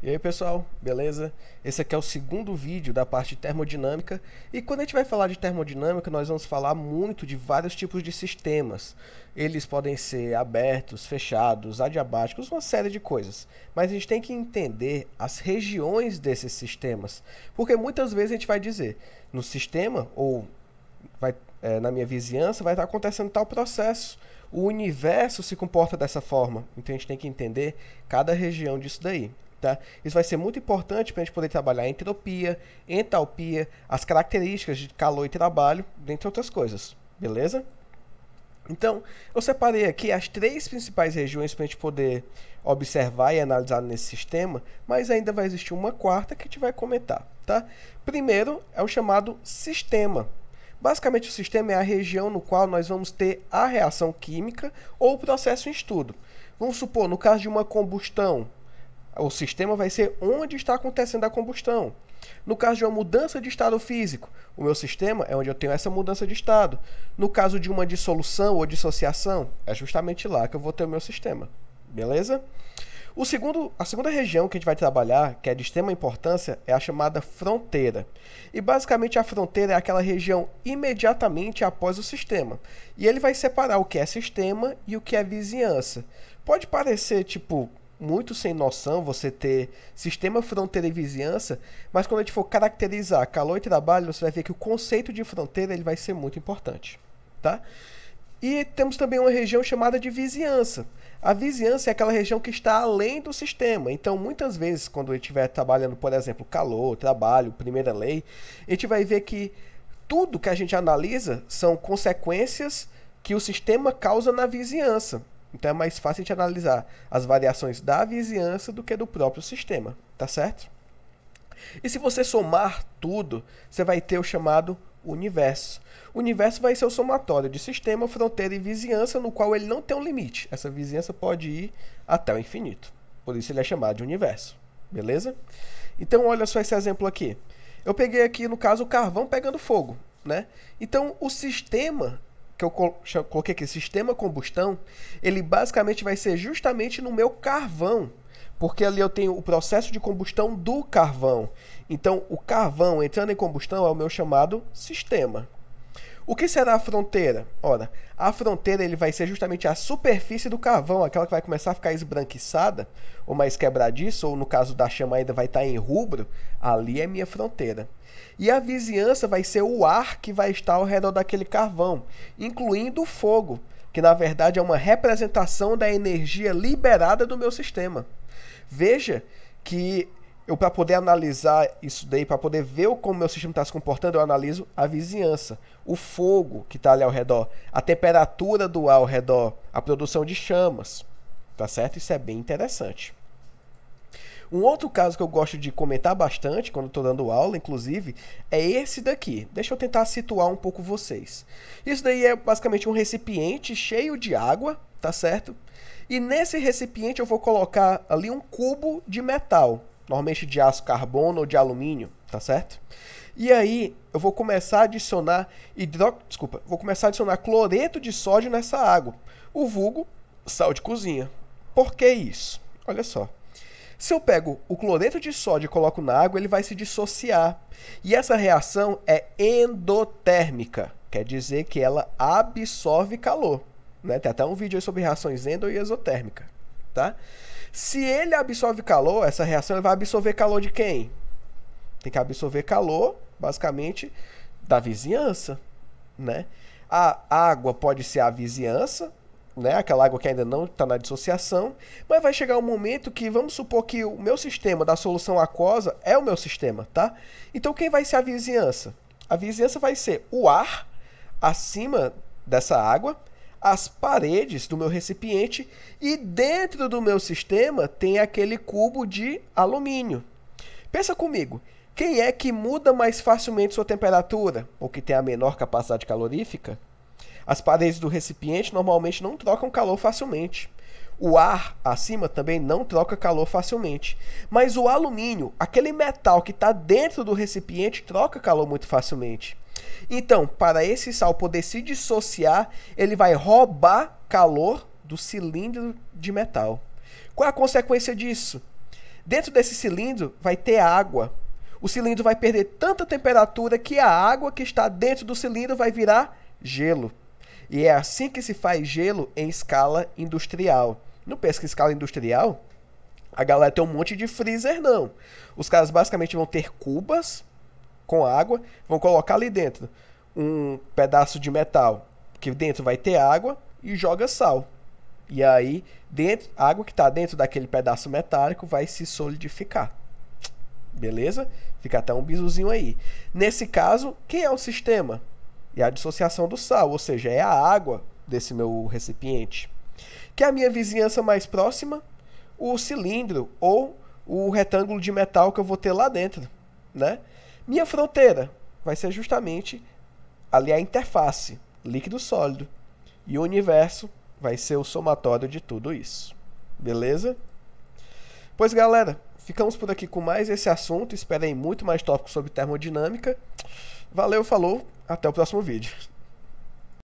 E aí pessoal, beleza? Esse aqui é o segundo vídeo da parte de termodinâmica e quando a gente vai falar de termodinâmica nós vamos falar muito de vários tipos de sistemas. Eles podem ser abertos, fechados, adiabáticos, uma série de coisas. Mas a gente tem que entender as regiões desses sistemas, porque muitas vezes a gente vai dizer no sistema ou vai, é, na minha vizinhança vai estar acontecendo tal processo, o universo se comporta dessa forma. Então a gente tem que entender cada região disso daí. Tá? Isso vai ser muito importante para a gente poder trabalhar a entropia, entalpia, as características de calor e trabalho, dentre outras coisas, beleza? Então, eu separei aqui as três principais regiões para a gente poder observar e analisar nesse sistema, mas ainda vai existir uma quarta que a gente vai comentar, tá? Primeiro é o chamado sistema. Basicamente, o sistema é a região no qual nós vamos ter a reação química ou o processo em estudo. Vamos supor, no caso de uma combustão, o sistema vai ser onde está acontecendo a combustão. No caso de uma mudança de estado físico, o meu sistema é onde eu tenho essa mudança de estado. No caso de uma dissolução ou dissociação, é justamente lá que eu vou ter o meu sistema. Beleza? O segundo, a segunda região que a gente vai trabalhar, que é de extrema importância, é a chamada fronteira. E basicamente a fronteira é aquela região imediatamente após o sistema. E ele vai separar o que é sistema e o que é vizinhança. Pode parecer tipo muito sem noção você ter sistema fronteira e vizinhança, mas quando a gente for caracterizar calor e trabalho, você vai ver que o conceito de fronteira ele vai ser muito importante, tá? E temos também uma região chamada de vizinhança. A vizinhança é aquela região que está além do sistema. Então, muitas vezes, quando a gente estiver trabalhando, por exemplo, calor, trabalho, primeira lei, a gente vai ver que tudo que a gente analisa são consequências que o sistema causa na vizinhança. Então é mais fácil de analisar as variações da vizinhança do que do próprio sistema, tá certo? E se você somar tudo, você vai ter o chamado universo. O universo vai ser o somatório de sistema, fronteira e vizinhança, no qual ele não tem um limite. Essa vizinhança pode ir até o infinito. Por isso ele é chamado de universo. Beleza? Então olha só esse exemplo aqui. Eu peguei aqui, no caso, o carvão pegando fogo. Né? Então o sistema que eu coloquei aqui, sistema combustão, ele basicamente vai ser justamente no meu carvão, porque ali eu tenho o processo de combustão do carvão. Então, o carvão entrando em combustão é o meu chamado sistema. O que será a fronteira? Ora, a fronteira ele vai ser justamente a superfície do carvão, aquela que vai começar a ficar esbranquiçada, ou mais quebradiça, ou no caso da chama ainda vai estar tá em rubro, ali é minha fronteira. E a vizinhança vai ser o ar que vai estar ao redor daquele carvão, incluindo o fogo, que na verdade é uma representação da energia liberada do meu sistema. Veja que eu para poder analisar isso daí, para poder ver como meu sistema está se comportando, eu analiso a vizinhança, o fogo que está ali ao redor, a temperatura do ar ao redor, a produção de chamas, tá certo? Isso é bem interessante. Um outro caso que eu gosto de comentar bastante quando estou dando aula, inclusive, é esse daqui. Deixa eu tentar situar um pouco vocês. Isso daí é basicamente um recipiente cheio de água, tá certo? E nesse recipiente eu vou colocar ali um cubo de metal normalmente de aço carbono ou de alumínio, tá certo? E aí eu vou começar a adicionar hidro... desculpa, vou começar a adicionar cloreto de sódio nessa água, o vulgo sal de cozinha. Por que isso? Olha só. Se eu pego o cloreto de sódio e coloco na água, ele vai se dissociar. E essa reação é endotérmica, quer dizer que ela absorve calor. Né? Tem até um vídeo sobre reações endo e exotérmica. Tá? Se ele absorve calor, essa reação vai absorver calor de quem? Tem que absorver calor, basicamente, da vizinhança, né? A água pode ser a vizinhança, né? Aquela água que ainda não está na dissociação, mas vai chegar um momento que vamos supor que o meu sistema da solução aquosa é o meu sistema, tá? Então quem vai ser a vizinhança? A vizinhança vai ser o ar acima dessa água as paredes do meu recipiente e dentro do meu sistema tem aquele cubo de alumínio. Pensa comigo, quem é que muda mais facilmente sua temperatura ou que tem a menor capacidade calorífica? As paredes do recipiente normalmente não trocam calor facilmente. O ar acima também não troca calor facilmente. Mas o alumínio, aquele metal que está dentro do recipiente, troca calor muito facilmente. Então, para esse sal poder se dissociar, ele vai roubar calor do cilindro de metal. Qual é a consequência disso? Dentro desse cilindro vai ter água. O cilindro vai perder tanta temperatura que a água que está dentro do cilindro vai virar gelo. E é assim que se faz gelo em escala industrial. Não pensa que escala industrial a galera tem um monte de freezer, não. Os caras basicamente vão ter cubas com água, vão colocar ali dentro um pedaço de metal, que dentro vai ter água, e joga sal. E aí, dentro, a água que está dentro daquele pedaço metálico vai se solidificar. Beleza? Fica até um bizuzinho aí. Nesse caso, quem é o sistema? É a dissociação do sal, ou seja, é a água desse meu recipiente. Que é a minha vizinhança mais próxima? O cilindro ou o retângulo de metal que eu vou ter lá dentro, né? Minha fronteira vai ser justamente ali a interface líquido-sólido. E o universo vai ser o somatório de tudo isso. Beleza? Pois galera, ficamos por aqui com mais esse assunto. Esperem muito mais tópicos sobre termodinâmica. Valeu, falou, até o próximo vídeo.